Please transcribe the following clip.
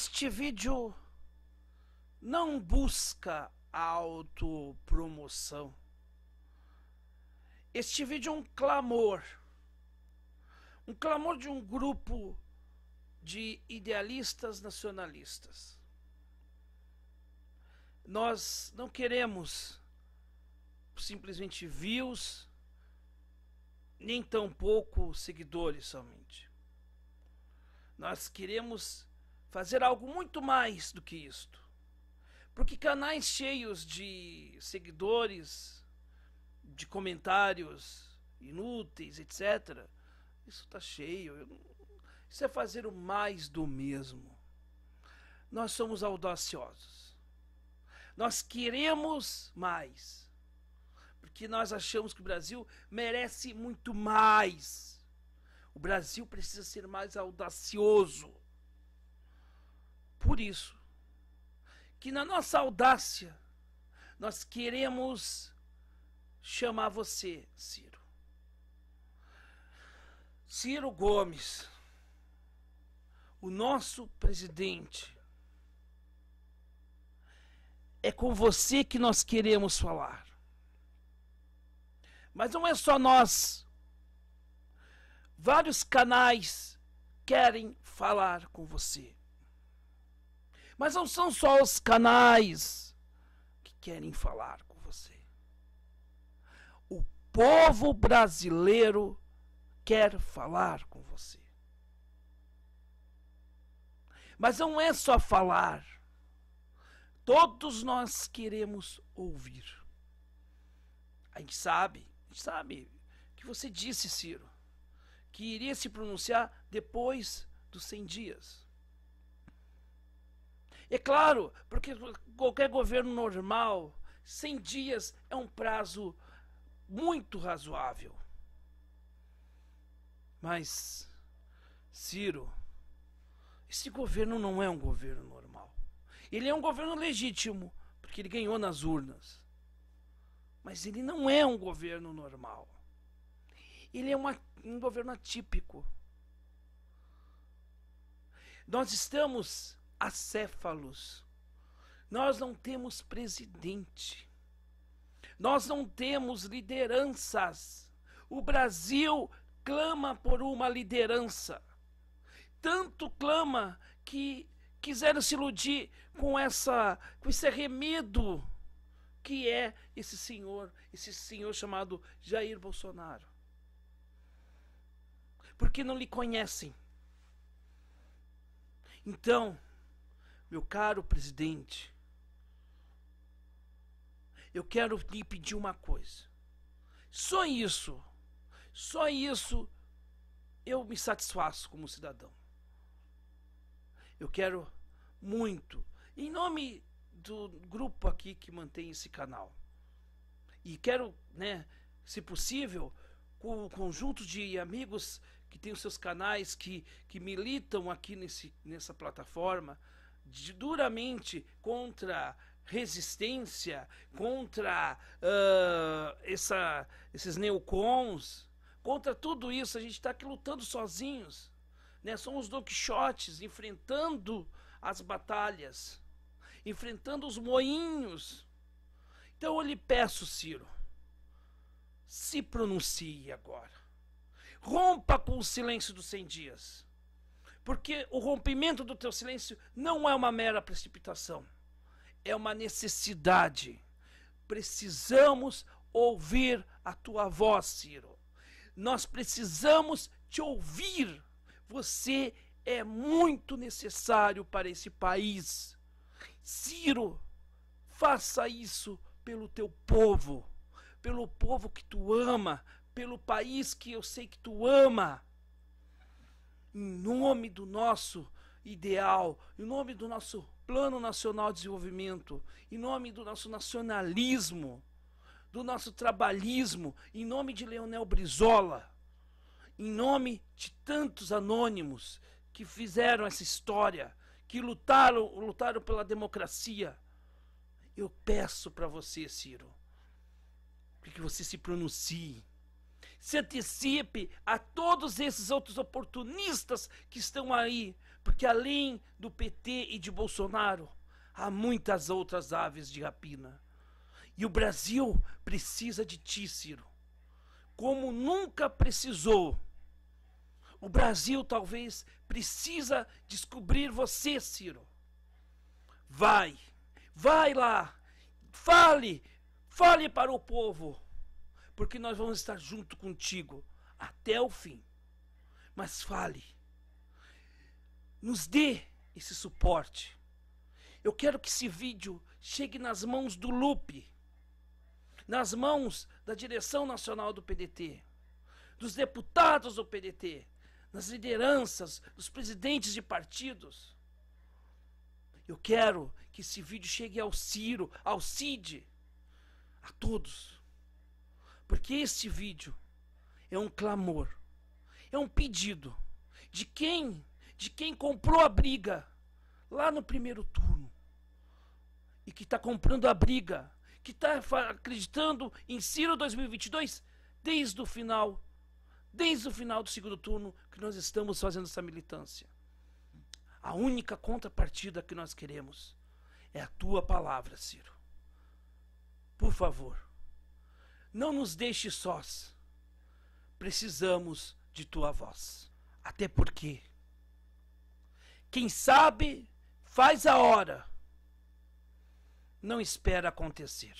Este vídeo não busca autopromoção. Este vídeo é um clamor, um clamor de um grupo de idealistas nacionalistas. Nós não queremos simplesmente views, nem tampouco seguidores somente. Nós queremos fazer algo muito mais do que isto. Porque canais cheios de seguidores, de comentários inúteis, etc., isso está cheio. Isso é fazer o mais do mesmo. Nós somos audaciosos. Nós queremos mais. Porque nós achamos que o Brasil merece muito mais. O Brasil precisa ser mais audacioso por isso que na nossa audácia nós queremos chamar você, Ciro. Ciro Gomes, o nosso presidente, é com você que nós queremos falar. Mas não é só nós. Vários canais querem falar com você. Mas não são só os canais que querem falar com você. O povo brasileiro quer falar com você. Mas não é só falar. Todos nós queremos ouvir. A gente sabe, a gente sabe que você disse, Ciro, que iria se pronunciar depois dos 100 dias. É claro, porque qualquer governo normal, 100 dias é um prazo muito razoável. Mas, Ciro, esse governo não é um governo normal. Ele é um governo legítimo, porque ele ganhou nas urnas. Mas ele não é um governo normal. Ele é uma, um governo atípico. Nós estamos acéfalos. Nós não temos presidente. Nós não temos lideranças. O Brasil clama por uma liderança. Tanto clama que quiseram se iludir com essa com esse arremedo que é esse senhor, esse senhor chamado Jair Bolsonaro. Porque não lhe conhecem. Então, meu caro presidente, eu quero lhe pedir uma coisa. Só isso, só isso eu me satisfaço como cidadão. Eu quero muito, em nome do grupo aqui que mantém esse canal. E quero, né, se possível, com o conjunto de amigos que tem os seus canais que, que militam aqui nesse, nessa plataforma, duramente contra resistência, contra uh, essa, esses neocons, contra tudo isso. A gente está aqui lutando sozinhos. Né? Somos Don Quixotes enfrentando as batalhas, enfrentando os moinhos. Então eu lhe peço, Ciro, se pronuncie agora. Rompa com o silêncio dos 100 dias. Porque o rompimento do teu silêncio não é uma mera precipitação, é uma necessidade. Precisamos ouvir a tua voz, Ciro. Nós precisamos te ouvir. Você é muito necessário para esse país. Ciro, faça isso pelo teu povo, pelo povo que tu ama, pelo país que eu sei que tu ama em nome do nosso ideal, em nome do nosso Plano Nacional de Desenvolvimento, em nome do nosso nacionalismo, do nosso trabalhismo, em nome de Leonel Brizola, em nome de tantos anônimos que fizeram essa história, que lutaram, lutaram pela democracia. Eu peço para você, Ciro, que você se pronuncie se antecipe a todos esses outros oportunistas que estão aí, porque além do PT e de Bolsonaro, há muitas outras aves de rapina. E o Brasil precisa de ti, Ciro, como nunca precisou. O Brasil talvez precisa descobrir você, Ciro. Vai, vai lá, fale, fale para o povo porque nós vamos estar junto contigo até o fim. Mas fale, nos dê esse suporte. Eu quero que esse vídeo chegue nas mãos do Lupe, nas mãos da direção nacional do PDT, dos deputados do PDT, nas lideranças, dos presidentes de partidos. Eu quero que esse vídeo chegue ao Ciro, ao Cid, a todos. Porque este vídeo é um clamor, é um pedido de quem, de quem comprou a briga lá no primeiro turno e que está comprando a briga, que está acreditando em Ciro 2022 desde o final, desde o final do segundo turno que nós estamos fazendo essa militância. A única contrapartida que nós queremos é a tua palavra, Ciro. Por favor, não nos deixe sós. Precisamos de tua voz. Até porque quem sabe faz a hora, não espera acontecer.